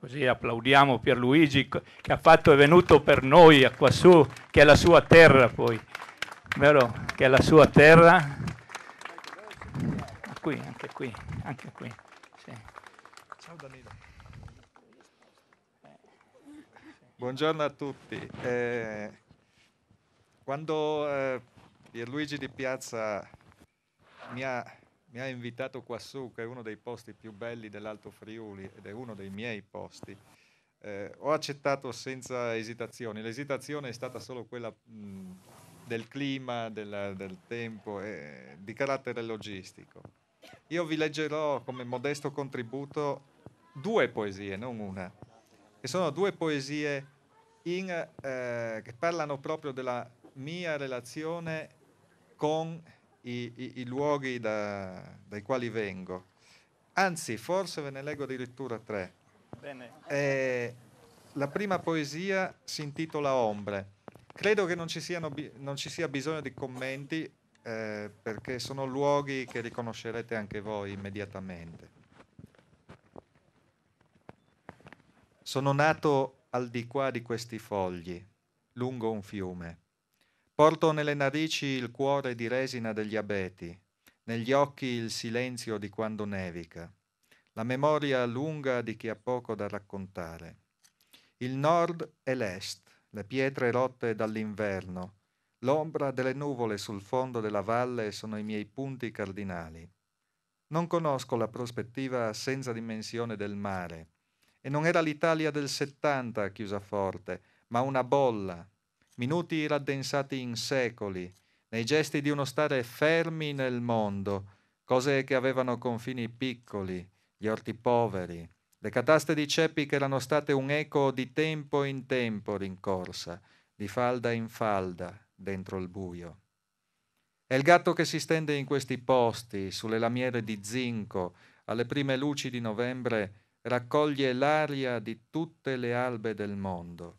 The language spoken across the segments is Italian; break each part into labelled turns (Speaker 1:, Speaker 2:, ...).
Speaker 1: così applaudiamo Pierluigi che ha fatto, è venuto per noi a quassù, che è la sua terra poi, vero? Che è la sua terra. Ah, qui, anche qui, anche qui. Sì. Ciao Danilo. Buongiorno a tutti. Eh, quando eh, Pierluigi di Piazza mi ha mi ha invitato quassù, che è uno dei posti più belli dell'Alto Friuli ed è uno dei miei posti. Eh, ho accettato senza esitazioni. L'esitazione è stata solo quella mh, del clima, della, del tempo, eh, di carattere logistico. Io vi leggerò come modesto contributo due poesie, non una, che sono due poesie in, eh, che parlano proprio della mia relazione con i, i, i luoghi da, dai quali vengo. Anzi, forse ve ne leggo addirittura tre. Eh, la prima poesia si intitola Ombre. Credo che non ci, siano, non ci sia bisogno di commenti eh, perché sono luoghi che riconoscerete anche voi immediatamente. Sono nato al di qua di questi fogli, lungo un fiume Porto nelle narici il cuore di resina degli abeti, negli occhi il silenzio di quando nevica, la memoria lunga di chi ha poco da raccontare. Il nord e l'est, le pietre rotte dall'inverno, l'ombra delle nuvole sul fondo della valle sono i miei punti cardinali. Non conosco la prospettiva senza dimensione del mare, e non era l'Italia del 70 chiusa forte, ma una bolla minuti raddensati in secoli, nei gesti di uno stare fermi nel mondo, cose che avevano confini piccoli, gli orti poveri, le cataste di ceppi che erano state un eco di tempo in tempo rincorsa, di falda in falda, dentro il buio. È il gatto che si stende in questi posti, sulle lamiere di zinco, alle prime luci di novembre, raccoglie l'aria di tutte le albe del mondo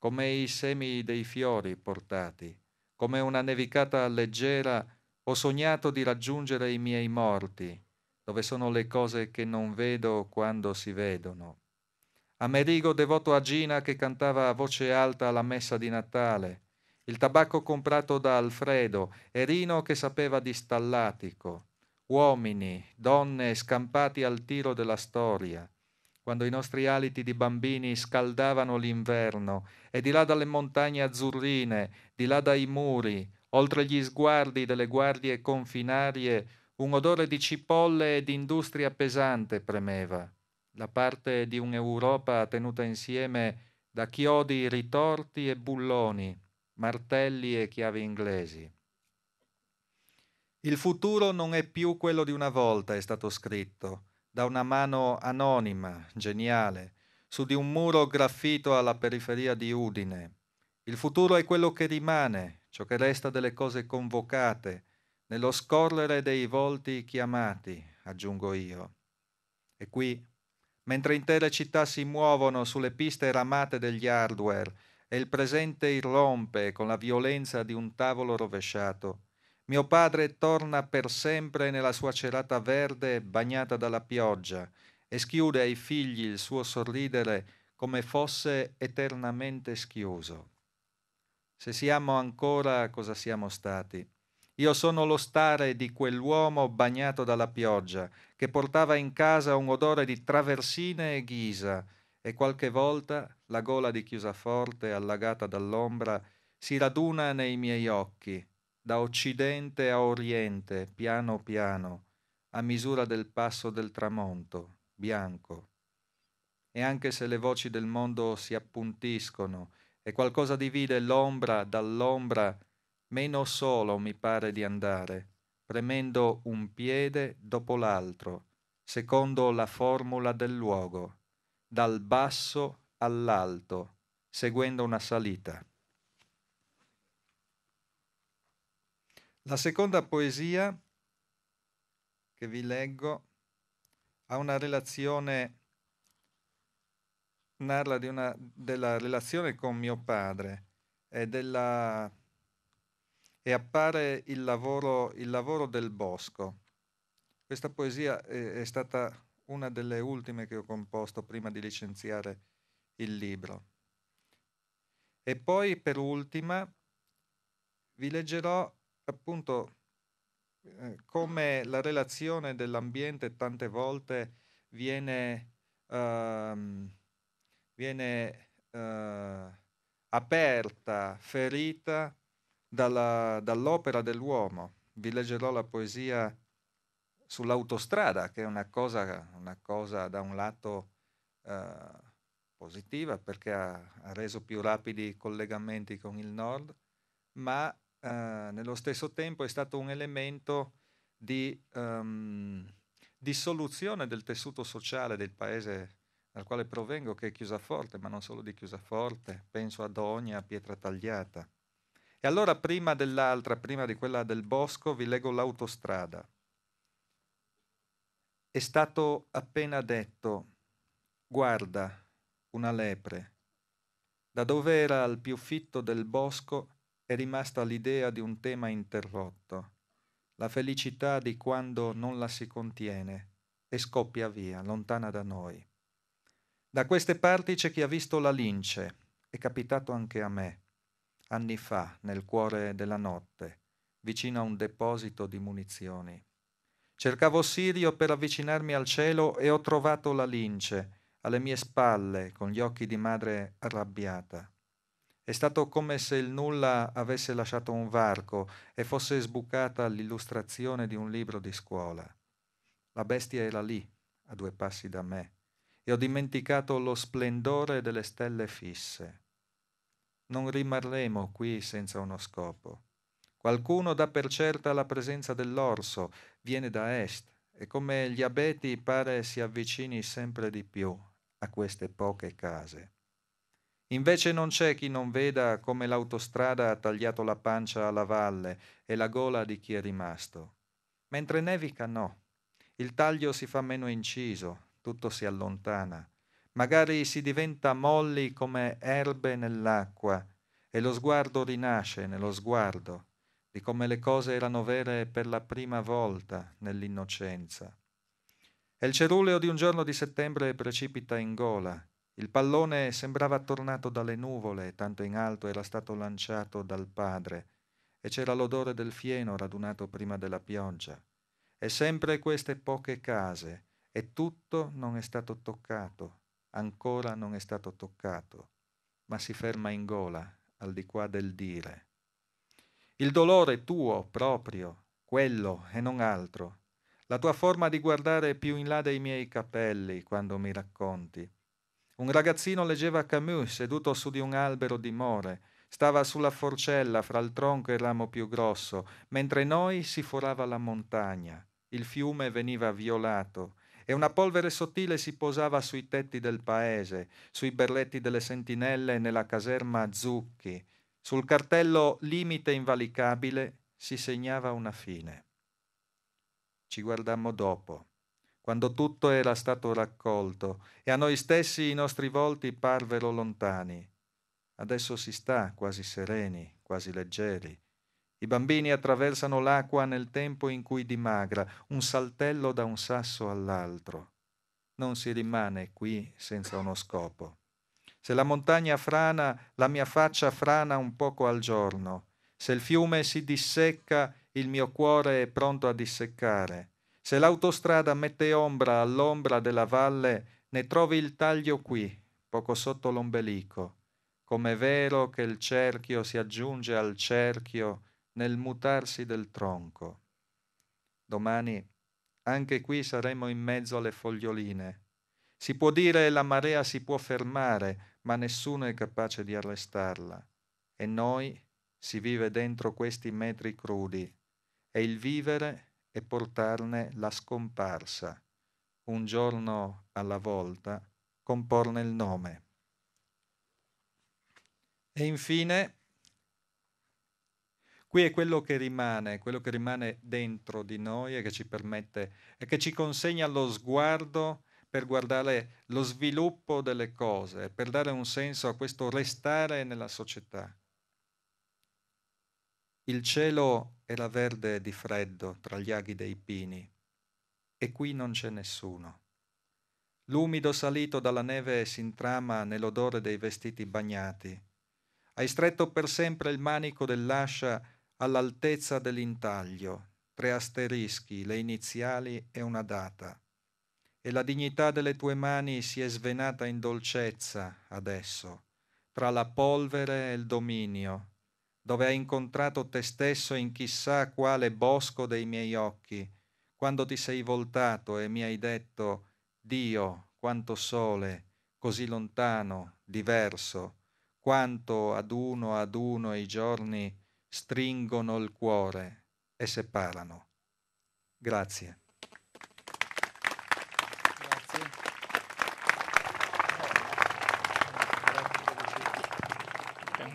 Speaker 1: come i semi dei fiori portati, come una nevicata leggera, ho sognato di raggiungere i miei morti, dove sono le cose che non vedo quando si vedono. Amerigo devoto a Gina che cantava a voce alta la messa di Natale, il tabacco comprato da Alfredo e Rino che sapeva di stallatico, uomini, donne scampati al tiro della storia, quando i nostri aliti di bambini scaldavano l'inverno, e di là dalle montagne azzurrine, di là dai muri, oltre gli sguardi delle guardie confinarie, un odore di cipolle e di industria pesante premeva, la parte di un'Europa tenuta insieme da chiodi ritorti e bulloni, martelli e chiavi inglesi. Il futuro non è più quello di una volta, è stato scritto da una mano anonima, geniale, su di un muro graffito alla periferia di Udine. Il futuro è quello che rimane, ciò che resta delle cose convocate, nello scorrere dei volti chiamati, aggiungo io. E qui, mentre intere città si muovono sulle piste ramate degli hardware e il presente irrompe con la violenza di un tavolo rovesciato, mio padre torna per sempre nella sua cerata verde bagnata dalla pioggia e schiude ai figli il suo sorridere come fosse eternamente schiuso. Se siamo ancora cosa siamo stati. Io sono lo stare di quell'uomo bagnato dalla pioggia, che portava in casa un odore di traversine e ghisa, e qualche volta la gola di chiusa forte allagata dall'ombra, si raduna nei miei occhi, da occidente a oriente, piano piano, a misura del passo del tramonto, bianco. E anche se le voci del mondo si appuntiscono e qualcosa divide l'ombra dall'ombra, meno solo mi pare di andare, premendo un piede dopo l'altro, secondo la formula del luogo, dal basso all'alto, seguendo una salita. La seconda poesia che vi leggo ha una relazione, narra di una, della relazione con mio padre e, della, e appare il lavoro, il lavoro, del bosco. Questa poesia è, è stata una delle ultime che ho composto prima di licenziare il libro. E poi per ultima vi leggerò appunto eh, come la relazione dell'ambiente tante volte viene, ehm, viene eh, aperta, ferita dalla, dall'opera dell'uomo. Vi leggerò la poesia sull'autostrada, che è una cosa, una cosa da un lato eh, positiva perché ha, ha reso più rapidi i collegamenti con il nord, ma eh, nello stesso tempo è stato un elemento di um, ehm, dissoluzione del tessuto sociale del paese dal quale provengo, che è Chiusaforte, ma non solo di Chiusaforte, penso ad Ogna, Pietra Tagliata. E allora prima dell'altra, prima di quella del bosco, vi leggo l'autostrada. È stato appena detto, guarda, una lepre. Da dove era al più fitto del bosco è rimasta l'idea di un tema interrotto, la felicità di quando non la si contiene e scoppia via, lontana da noi. Da queste parti c'è chi ha visto la lince, è capitato anche a me, anni fa, nel cuore della notte, vicino a un deposito di munizioni. Cercavo Sirio per avvicinarmi al cielo e ho trovato la lince, alle mie spalle, con gli occhi di madre arrabbiata. È stato come se il nulla avesse lasciato un varco e fosse sbucata l'illustrazione di un libro di scuola. La bestia era lì, a due passi da me, e ho dimenticato lo splendore delle stelle fisse. Non rimarremo qui senza uno scopo. Qualcuno dà per certa la presenza dell'orso, viene da est, e come gli abeti pare si avvicini sempre di più a queste poche case. Invece non c'è chi non veda come l'autostrada ha tagliato la pancia alla valle e la gola di chi è rimasto. Mentre nevica no. Il taglio si fa meno inciso, tutto si allontana. Magari si diventa molli come erbe nell'acqua e lo sguardo rinasce nello sguardo di come le cose erano vere per la prima volta nell'innocenza. E il ceruleo di un giorno di settembre precipita in gola il pallone sembrava tornato dalle nuvole, tanto in alto era stato lanciato dal padre, e c'era l'odore del fieno radunato prima della pioggia. E sempre queste poche case, e tutto non è stato toccato, ancora non è stato toccato, ma si ferma in gola, al di qua del dire. Il dolore tuo, proprio, quello e non altro. La tua forma di guardare più in là dei miei capelli quando mi racconti un ragazzino leggeva Camus seduto su di un albero di more. Stava sulla forcella fra il tronco e il ramo più grosso, mentre noi si forava la montagna. Il fiume veniva violato e una polvere sottile si posava sui tetti del paese, sui berletti delle sentinelle e nella caserma Zucchi. Sul cartello limite invalicabile si segnava una fine. Ci guardammo dopo quando tutto era stato raccolto, e a noi stessi i nostri volti parvero lontani. Adesso si sta quasi sereni, quasi leggeri. I bambini attraversano l'acqua nel tempo in cui dimagra, un saltello da un sasso all'altro. Non si rimane qui senza uno scopo. Se la montagna frana, la mia faccia frana un poco al giorno. Se il fiume si dissecca, il mio cuore è pronto a disseccare. Se l'autostrada mette ombra all'ombra della valle, ne trovi il taglio qui, poco sotto l'ombelico, com'è vero che il cerchio si aggiunge al cerchio nel mutarsi del tronco. Domani anche qui saremo in mezzo alle foglioline. Si può dire la marea si può fermare, ma nessuno è capace di arrestarla. E noi si vive dentro questi metri crudi. E il vivere e portarne la scomparsa, un giorno alla volta comporne il nome. E infine, qui è quello che rimane, quello che rimane dentro di noi e che ci permette e che ci consegna lo sguardo per guardare lo sviluppo delle cose, per dare un senso a questo restare nella società. Il cielo era verde di freddo tra gli aghi dei pini, e qui non c'è nessuno. L'umido salito dalla neve s'intrama nell'odore dei vestiti bagnati. Hai stretto per sempre il manico dell'ascia all'altezza dell'intaglio, tre asterischi, le iniziali e una data. E la dignità delle tue mani si è svenata in dolcezza adesso, tra la polvere e il dominio, dove hai incontrato te stesso in chissà quale bosco dei miei occhi, quando ti sei voltato e mi hai detto, Dio, quanto sole, così lontano, diverso, quanto ad uno ad uno i giorni stringono il cuore e separano. Grazie.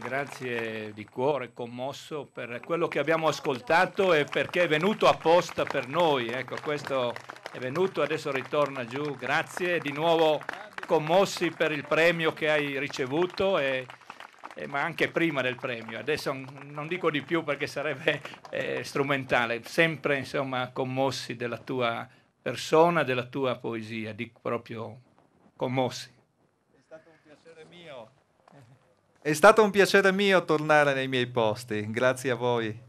Speaker 1: Grazie di cuore, commosso per quello che abbiamo ascoltato e perché è venuto apposta per noi. Ecco, questo è venuto, adesso ritorna giù. Grazie di nuovo commossi per il premio che hai ricevuto. E, eh, ma anche prima del premio. Adesso non dico di più perché sarebbe eh, strumentale, sempre insomma commossi della tua persona, della tua poesia, di proprio commossi. È stato un piacere mio. È stato un piacere mio tornare nei miei posti, grazie a voi.